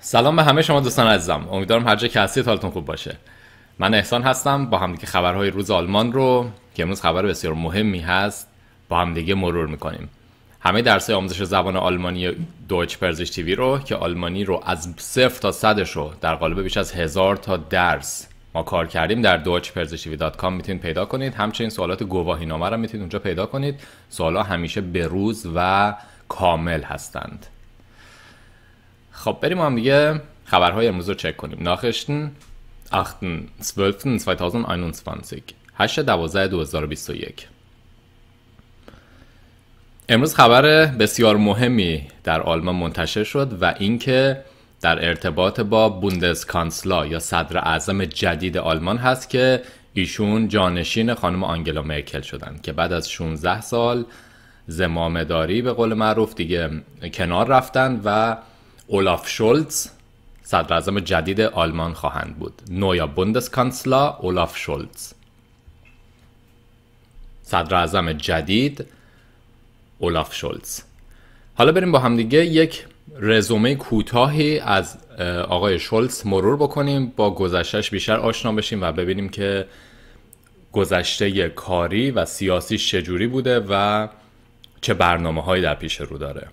سلام به همه شما دوستان عزیزم امیدوارم هر جا که هستید حالتون خوب باشه من احسان هستم با همدیگه خبرهای روز آلمان رو که امروز خبر بسیار مهمی هست با همدیگه مرور میکنیم همه درس آموزش زبان آلمانی دویچ پرزیش تیوی رو که آلمانی رو از صفر تا صدش رو در قالب بیش از هزار تا درس ما کار کردیم در کام میتونید پیدا کنید همچنین سوالات گواهینامه رو میتونید اونجا پیدا کنید سوالا همیشه روز و کامل هستند خب بریم هم دیگه خبرهای امروز رو چک کنیم ناخشتن و 2021. امروز خبر بسیار مهمی در آلمان منتشر شد و اینکه در ارتباط با بوندس کانسلا یا صدر اعظم جدید آلمان هست که ایشون جانشین خانم آنگلا مرکل شدن که بعد از 16 سال زمامداری به قول معروف دیگه کنار رفتن و اولاف شولز صدر جدید آلمان خواهند بود نویا بوندسکانسلا اولاف شولز صدر جدید اولاف شولز حالا بریم با همدیگه یک رزومه کوتاهی از آقای شولز مرور بکنیم با گذشتش بیشتر آشنا بشیم و ببینیم که گذشته کاری و سیاسی چجوری بوده و چه برنامه هایی در پیش رو داره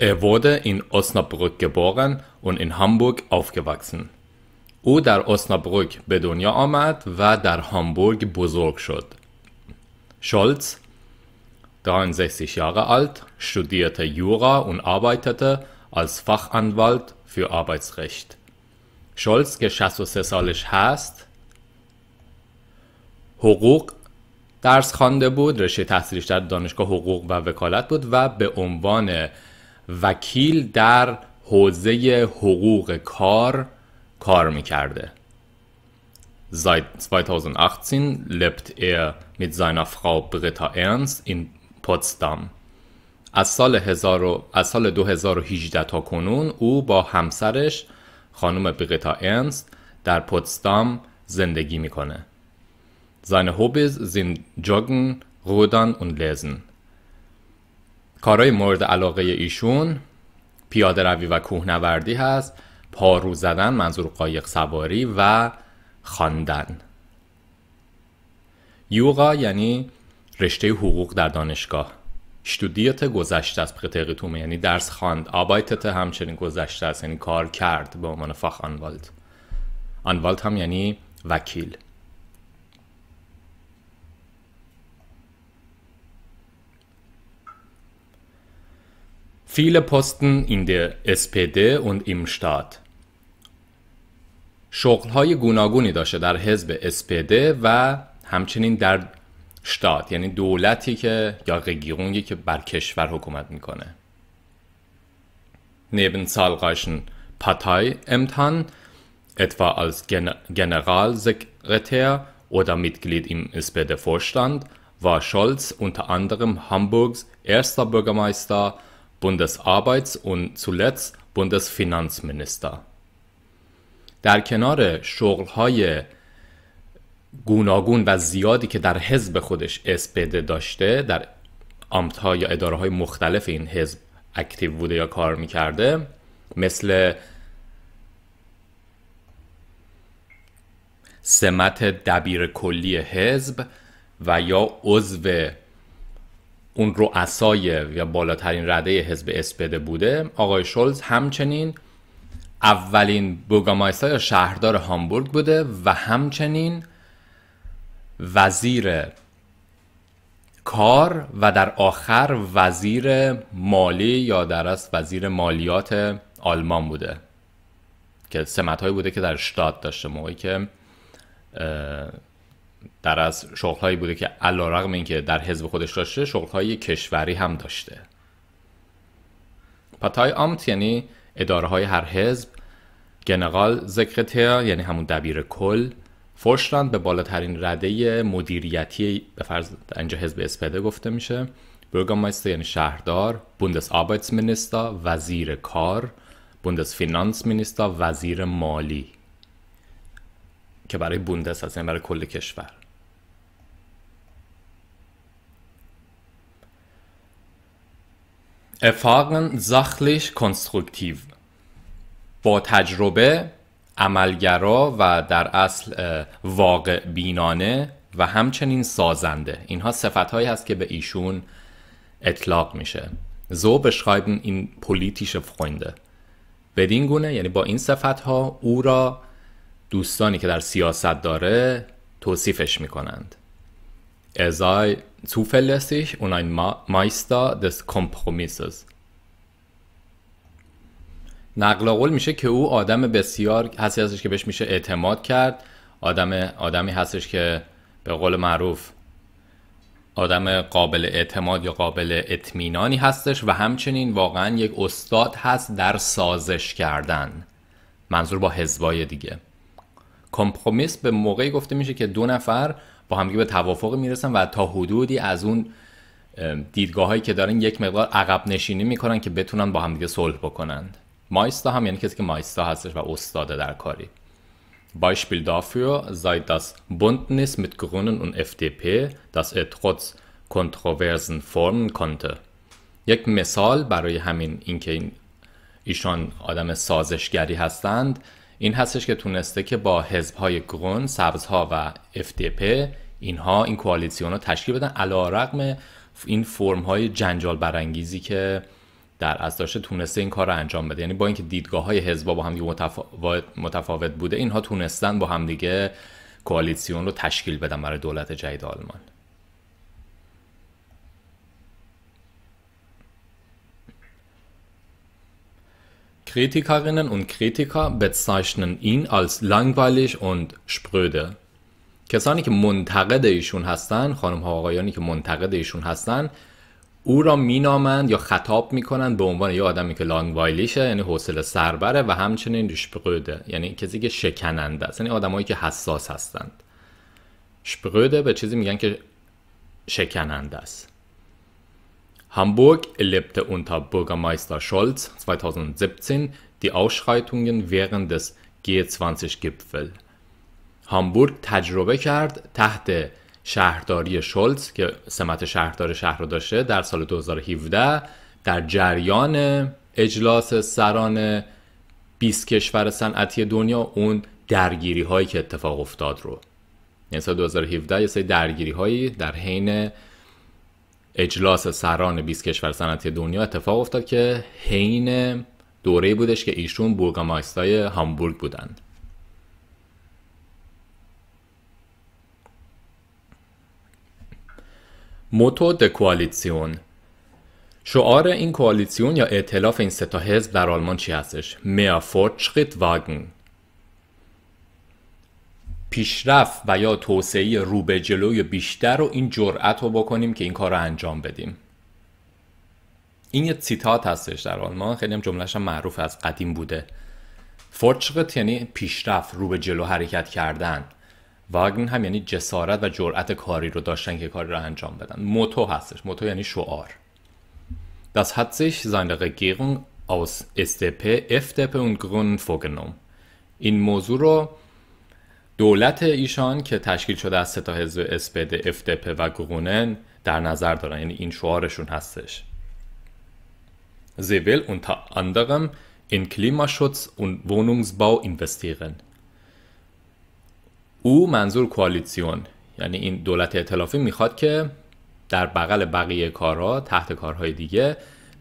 Er wurde in Osnabrück geboren und in Hamburg aufgewachsen. او در اسنابرک به دنیا آمد و در هامبورگ بزرگ شد. Scholz, 63 Jahre alt, studierte Jura und arbeitete als Fachanwalt für Arbeitsrecht. Scholz که 63 سالش هست حقوق درس خوانده بود رشته تحصیلش در دانشگاه حقوق و وکالت بود و به عنوان وکیل در حوزه حقوق کار کار میکرده Seit 2018 lebt er mit seiner Frau Britta Ernst in Potsdam. از سال, از سال 2018 تا کنون او با همسرش خانم بریتا ارنست در پوتسدام زندگی میکنه. Seine Hobbys sind Joggen, Rudern und Lesen. کارهای مورد علاقه ایشون پیاده روی و کوهنوردی هست پارو زدن منظور قایق سواری و خواندن یوغا یعنی رشته حقوق در دانشگاه شتودیت گذشته است بقیه تومه یعنی درس خواند آبایتت همچنین گذشته است یعنی کار کرد به عنوان فاخ آنوالد آنوالد هم یعنی وکیل Viele Posten in der SPD und im Staat شغلهای گوناگونی داشته در حزب SPD و همچنین در شتات یعنی دولتی که یا رگیرونگی که بر کشور حکومت میکنه neben zahlreichen Parteiämtern, etwa als Generalsekretär oder Mitglied im SPD-Vorstand, war Scholz unter anderem Hamburgs erster Bürgermeister Bundesarbeits- und zuletzt Bundesfinanzminister. در کنار شغلهای گوناگون و زیادی که در حزب خودش SPD داشته در آمتها یا اداره های مختلف این حزب اکتیو بوده یا کار میکرده مثل سمت دبیر کلی حزب و یا عضو اون رؤسای یا بالاترین رده حزب اسپده بوده آقای شولز همچنین اولین بوگامایستا یا شهردار هامبورگ بوده و همچنین وزیر کار و در آخر وزیر مالی یا در وزیر مالیات آلمان بوده که سمت هایی بوده که در شتاد داشته موقعی که در از شغلهایی بوده که علا رقم که در حزب خودش داشته شغلهای کشوری هم داشته پتای آمت یعنی اداره های هر حزب گنرال زکرتر یعنی همون دبیر کل فرشتند به بالاترین رده مدیریتی به فرض اینجا حزب اسپده گفته میشه برگامایستر یعنی شهردار بوندس آبایتس وزیر کار بوندس فینانس مینیستا وزیر مالی که برای بوندس یعنی هست برای کل کشور افاقن زخلش کنسترکتیو با تجربه عملگرا و در اصل واقع بینانه و همچنین سازنده اینها صفت هایی هست که به ایشون اطلاق میشه زو بشخایبن این پولیتیش فخونده بدین گونه یعنی با این صفت ها او را دوستانی که در سیاست داره توصیفش میکنند ازای zuverlässig und نقل قول میشه که او آدم بسیار هستی هستش که بهش میشه اعتماد کرد آدم آدمی هستش که به قول معروف آدم قابل اعتماد یا قابل اطمینانی هستش و همچنین واقعا یک استاد هست در سازش کردن منظور با حزبای دیگه کمپرومیس به موقعی گفته میشه که دو نفر با همدیگه به توافق میرسن و تا حدودی از اون دیدگاه هایی که دارن یک مقدار عقب نشینی میکنن که بتونن با همدیگه صلح بکنند مایستا هم یعنی کسی که مایستا هستش و استاده در کاری Beispiel dafür sei das Bündnis mit Grünen und FDP, das er trotz Kontroversen یک مثال برای همین اینکه ایشان آدم سازشگری هستند این هستش که تونسته که با های گرون، سبزها و FDP اینها این کوالیسیون رو تشکیل بدن علا رقم این فرم های جنجال برانگیزی که در از داشته تونسته این کار رو انجام بده یعنی با اینکه دیدگاه های با هم متفاوت, بوده اینها تونستن با همدیگه کوالیسیون رو تشکیل بدن برای دولت جدید آلمان Kritikerinnen und Kritiker bezeichnen ihn als langweilig und spröde. کسانی که منتقد ایشون هستن خانم ها آقایانی که منتقد ایشون هستن او را مینامند یا خطاب میکنند به عنوان یه آدمی که لانگوایلیشه یعنی حوصله سربره و همچنین شپروده یعنی کسی که شکننده است یعنی آدمایی که حساس هستند شپروده به چیزی میگن که شکننده است Hamburg erlebte unter Bürgermeister Scholz 2017 die Ausschreitungen während des G20-Gipfel. هامبورگ تجربه کرد تحت شهرداری شولز که سمت شهردار شهر رو داشته در سال 2017 در جریان اجلاس سران 20 کشور صنعتی دنیا اون درگیری هایی که اتفاق افتاد رو یعنی سال 2017 یه سری درگیری هایی در حین اجلاس سران 20 کشور صنعتی دنیا اتفاق افتاد که حین دوره بودش که ایشون بورگامایستای هامبورگ بودند. موتو د کوالیسیون شعار این کوالیسیون یا ائتلاف این تا حزب در آلمان چی هستش؟ میا فورتشریت واگن پیشرفت و یا توسعه رو به جلوی بیشتر رو این جرأت رو بکنیم که این کار رو انجام بدیم این یه سیتات هستش در آلمان خیلی هم جملهش هم معروف از قدیم بوده فرچقت یعنی پیشرفت رو به جلو حرکت کردن واگن هم یعنی جسارت و جرأت کاری رو داشتن که کاری رو انجام بدن موتو هستش موتو یعنی شعار Das hat sich seine Regierung aus SDP, FDP und این موضوع رو دولت ایشان که تشکیل شده از سه تا اسپد افتپ و گرونن در نظر دارن یعنی این شعارشون هستش Sie will این anderem in Klimaschutz und Wohnungsbau او منظور کوالیسیون یعنی این دولت اطلافی میخواد که در بغل بقیه کارها تحت کارهای دیگه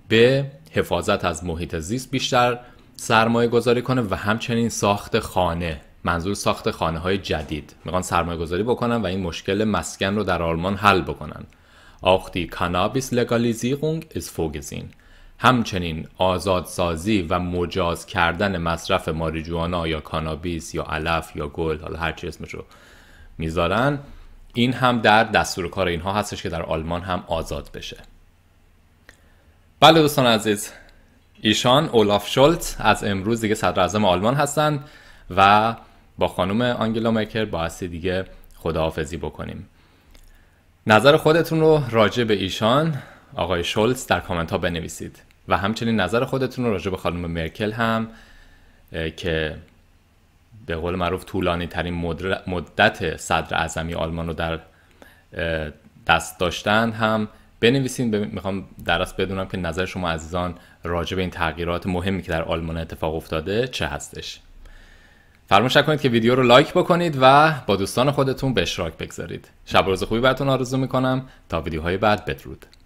به حفاظت از محیط زیست بیشتر سرمایه گذاری کنه و همچنین ساخت خانه منظور ساخت خانه های جدید میخوان سرمایه گذاری بکنن و این مشکل مسکن رو در آلمان حل بکنن آختی کانابیس لگالیزیغونگ اس فوگزین همچنین آزادسازی و مجاز کردن مصرف ماریجوانا یا کانابیس یا علف یا گل حالا هر چی اسمش رو میذارن این هم در دستور کار اینها هستش که در آلمان هم آزاد بشه بله دوستان عزیز ایشان اولاف شولت از امروز دیگه صدر آلمان هستند و با خانم آنگلا مرکل باعث دیگه خداحافظی بکنیم نظر خودتون رو راجع به ایشان آقای شولز در کامنت ها بنویسید و همچنین نظر خودتون رو راجع به خانم مرکل هم که به قول معروف طولانی ترین مدت صدر اعظمی آلمان رو در دست داشتن هم بنویسید میخوام درست بدونم که نظر شما عزیزان راجع به این تغییرات مهمی که در آلمان اتفاق افتاده چه هستش فراموش نکنید که ویدیو رو لایک بکنید و با دوستان خودتون به اشتراک بگذارید شب روز خوبی براتون آرزو میکنم تا ویدیوهای بعد بدرود